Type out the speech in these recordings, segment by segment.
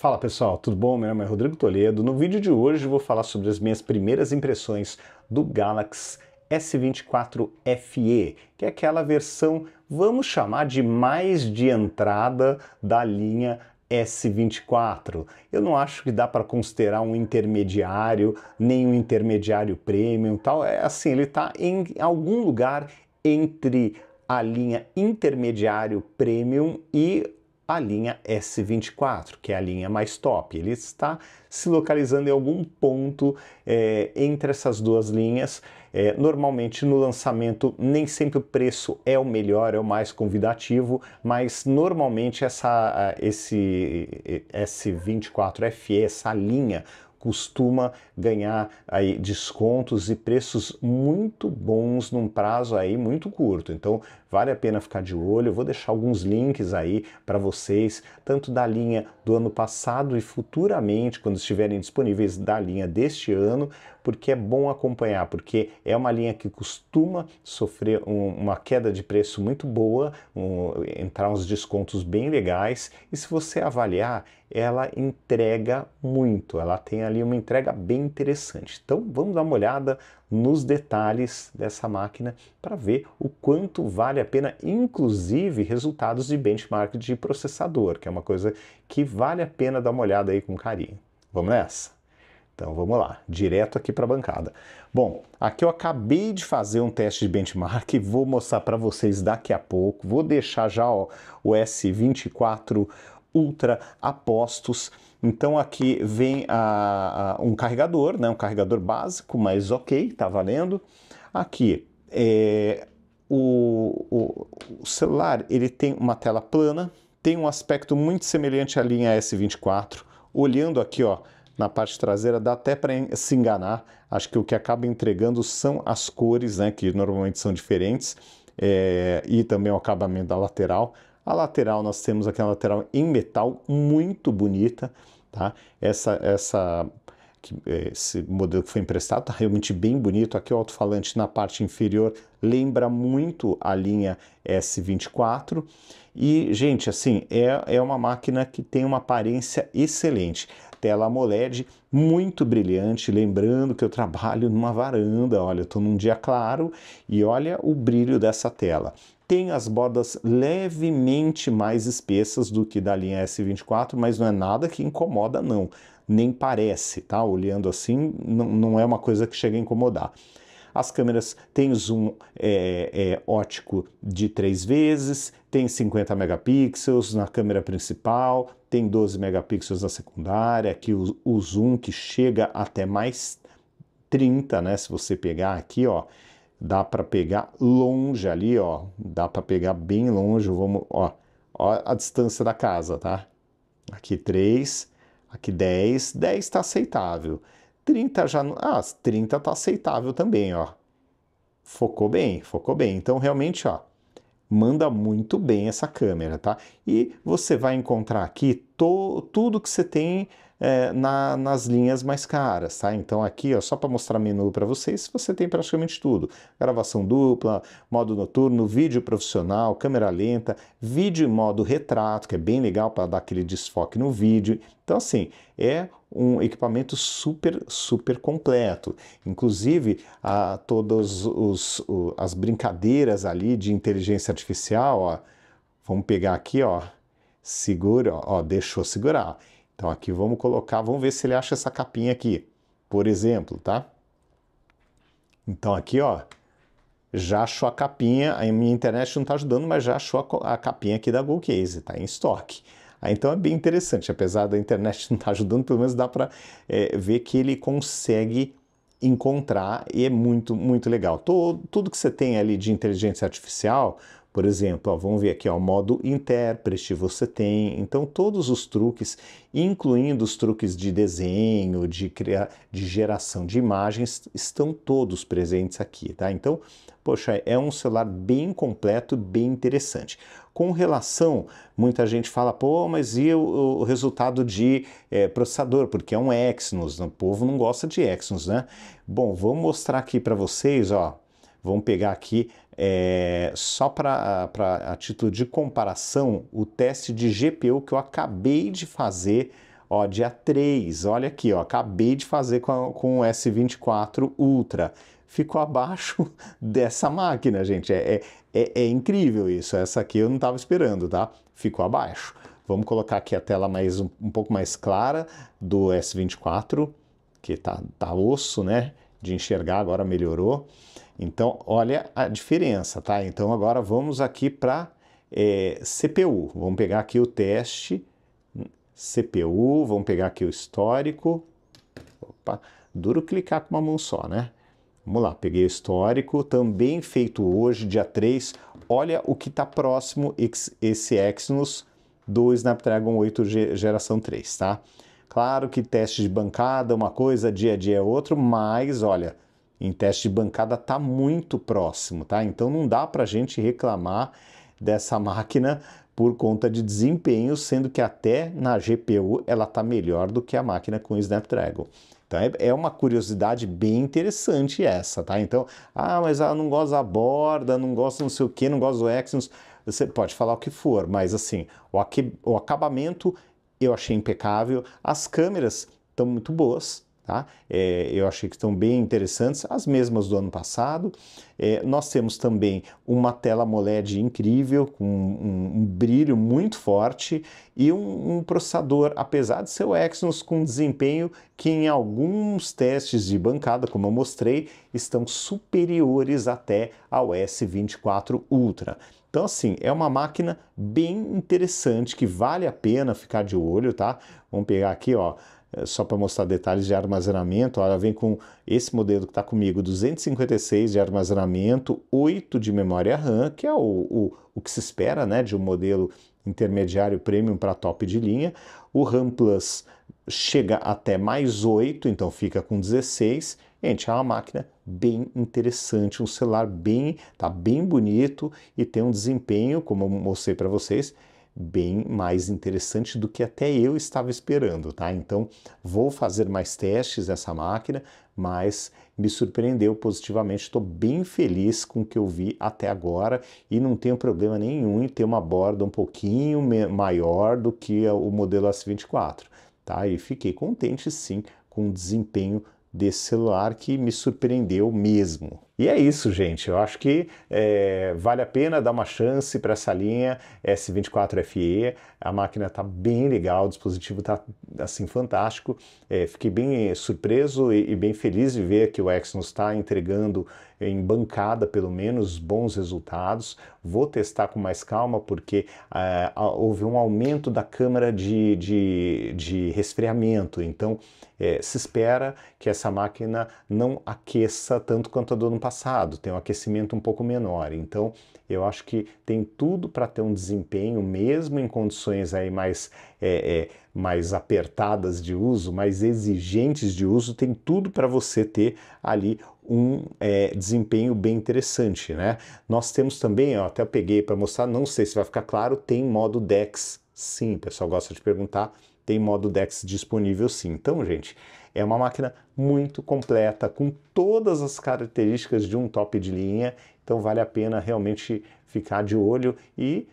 Fala pessoal, tudo bom? Meu nome é Rodrigo Toledo. No vídeo de hoje vou falar sobre as minhas primeiras impressões do Galaxy S24 FE, que é aquela versão, vamos chamar de mais de entrada da linha S24. Eu não acho que dá para considerar um intermediário, nem um intermediário premium, tal. É assim, ele está em algum lugar entre a linha intermediário premium e a linha S24, que é a linha mais top. Ele está se localizando em algum ponto é, entre essas duas linhas. É, normalmente no lançamento nem sempre o preço é o melhor, é o mais convidativo, mas normalmente essa, ah, esse eh, S24 FE, essa linha, costuma ganhar aí descontos e preços muito bons num prazo aí muito curto. Então vale a pena ficar de olho. Eu vou deixar alguns links aí para vocês, tanto da linha do ano passado e futuramente, quando estiverem disponíveis da linha deste ano, porque é bom acompanhar, porque é uma linha que costuma sofrer um, uma queda de preço muito boa, um, entrar uns descontos bem legais, e se você avaliar, ela entrega muito, ela tem ali uma entrega bem interessante. Então vamos dar uma olhada nos detalhes dessa máquina para ver o quanto vale a pena, inclusive resultados de benchmark de processador, que é uma coisa que vale a pena dar uma olhada aí com carinho. Vamos nessa! Então vamos lá, direto aqui para a bancada. Bom, aqui eu acabei de fazer um teste de benchmark, vou mostrar para vocês daqui a pouco. Vou deixar já ó, o S24 Ultra apostos. Então aqui vem a, a, um carregador, né? um carregador básico, mas ok, tá valendo. Aqui é, o, o, o celular ele tem uma tela plana, tem um aspecto muito semelhante à linha S24. Olhando aqui, ó, na parte traseira, dá até para se enganar. Acho que o que acaba entregando são as cores, né, que normalmente são diferentes, é, e também o acabamento da lateral. A lateral, nós temos aqui a lateral em metal, muito bonita, tá? Essa, essa eh, esse modelo que foi emprestado está realmente bem bonito. Aqui o alto-falante na parte inferior lembra muito a linha S24. E, gente, assim, é, é uma máquina que tem uma aparência excelente tela AMOLED muito brilhante, lembrando que eu trabalho numa varanda, olha, estou num dia claro e olha o brilho dessa tela tem as bordas levemente mais espessas do que da linha S24, mas não é nada que incomoda não, nem parece, tá? Olhando assim, não, não é uma coisa que chega a incomodar. As câmeras têm zoom é, é, ótico de três vezes, tem 50 megapixels na câmera principal, tem 12 megapixels na secundária, aqui o, o zoom que chega até mais 30, né? Se você pegar aqui, ó, dá para pegar longe ali, ó, dá para pegar bem longe, vamos, ó, ó a distância da casa, tá? Aqui 3, aqui 10, 10 está aceitável. 30 já. Ah, 30 tá aceitável também, ó. Focou bem, focou bem. Então, realmente, ó, manda muito bem essa câmera, tá? E você vai encontrar aqui to, tudo que você tem é, na, nas linhas mais caras, tá? Então aqui, ó, só para mostrar menu para vocês, você tem praticamente tudo. Gravação dupla, modo noturno, vídeo profissional, câmera lenta, vídeo em modo retrato, que é bem legal para dar aquele desfoque no vídeo. Então assim, é um equipamento super, super completo. Inclusive, a, todas os, o, as brincadeiras ali de inteligência artificial, ó, vamos pegar aqui, ó, segura, ó, deixou segurar. Então aqui vamos colocar, vamos ver se ele acha essa capinha aqui, por exemplo, tá? Então aqui, ó, já achou a capinha, a minha internet não está ajudando, mas já achou a, capinha aqui da Google Case, tá em estoque. Aí, ah, então é bem interessante, apesar da internet não estar tá ajudando, pelo menos dá para é, ver que ele consegue encontrar e é muito, muito legal. Todo, tudo que você tem ali de inteligência artificial, por exemplo, ó, vamos ver aqui ó, o modo intérprete você tem. Então, todos os truques, incluindo os truques de desenho, de, cria... de geração de imagens, estão todos presentes aqui, tá? Então, poxa, é um celular bem completo, bem interessante. Com relação, muita gente fala, pô, mas e o, o resultado de é, processador? Porque é um Exynos, né? o povo não gosta de Exynos, né? Bom, vou mostrar aqui para vocês, ó, Vamos pegar aqui, é, só para a título de comparação, o teste de GPU que eu acabei de fazer, ó, dia 3, olha aqui, ó, acabei de fazer com, com o S24 Ultra. Ficou abaixo dessa máquina, gente. É, é, é, é incrível isso. Essa aqui eu não estava esperando, tá? Ficou abaixo. Vamos colocar aqui a tela mais um, um pouco mais clara do S24, que tá, tá osso, né? De enxergar, agora melhorou. Então, olha a diferença, tá? Então, agora vamos aqui para é, CPU. Vamos pegar aqui o teste hum, CPU, vamos pegar aqui o histórico. Opa, duro clicar com uma mão só, né? Vamos lá, peguei o histórico, também feito hoje, dia 3. Olha o que está próximo esse Exynos do Snapdragon 8 geração 3, tá? Claro que teste de bancada, é uma coisa, dia a dia é outro, mas olha, em teste de bancada está muito próximo, tá? Então não dá para a gente reclamar dessa máquina por conta de desempenho, sendo que até na GPU ela está melhor do que a máquina com Snapdragon. Então é, é uma curiosidade bem interessante essa, tá? Então, ah, mas ela não gosta da borda, não gosta não sei o que, não gosta do Exynos. Você pode falar o que for, mas assim, o, o acabamento eu achei impecável, as câmeras estão muito boas, Tá? É, eu achei que estão bem interessantes, as mesmas do ano passado. É, nós temos também uma tela AMOLED incrível, com um, um brilho muito forte e um, um, processador, apesar de ser o Exynos, com desempenho que em alguns testes de bancada, como eu mostrei, estão superiores até ao S24 Ultra. Então, assim, é uma máquina bem interessante que vale a pena ficar de olho, tá? Vamos pegar aqui, ó. É, só para mostrar detalhes de armazenamento, ela vem com esse modelo que está comigo, 256 de armazenamento, 8 de memória RAM, que é o, o, o que se espera né, de um modelo intermediário premium para top de linha. O RAM Plus chega até mais 8, então fica com 16. Gente, é uma máquina bem interessante, um celular bem, tá bem bonito e tem um desempenho, como eu mostrei para vocês, bem mais interessante do que até eu estava esperando, tá? Então, vou fazer mais testes dessa máquina, mas me surpreendeu positivamente. Estou bem feliz com o que eu vi até agora e não tenho problema nenhum em ter uma borda um pouquinho maior do que o modelo S24, tá? E fiquei contente sim com o desempenho desse celular que me surpreendeu mesmo. E é isso, gente. Eu acho que é, vale a pena dar uma chance para essa linha S24 FE. A máquina está bem legal, o dispositivo está assim fantástico. É, fiquei bem surpreso e, e, bem feliz de ver que o Exynos está entregando em bancada pelo menos bons resultados. Vou testar com mais calma porque eh, houve um aumento da câmara de, de, de resfriamento. Então é, se espera que essa máquina não aqueça tanto quanto a do ano passado passado, tem um aquecimento um pouco menor. Então, eu acho que tem tudo para ter um desempenho, mesmo em condições aí mais, é, é, mais apertadas de uso, mais exigentes de uso, tem tudo para você ter ali um é, desempenho bem interessante, né? Nós temos também, ó, até peguei para mostrar, não sei se vai ficar claro, tem modo DEX. Sim, o pessoal gosta de perguntar tem modo DeX disponível sim. Então, gente, é uma máquina muito completa, com todas as características de um top de linha, então vale a pena realmente ficar de olho e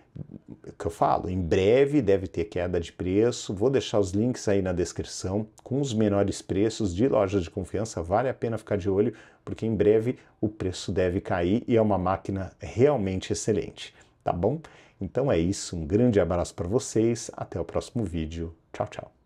é o que eu falo, em breve deve ter queda de preço. Vou deixar os links aí na descrição com os menores preços de lojas de confiança. Vale a pena ficar de olho, porque em breve o preço deve cair e é uma máquina realmente excelente, tá bom? Então é isso, um grande abraço para vocês, até o próximo vídeo. Ciao, ciao.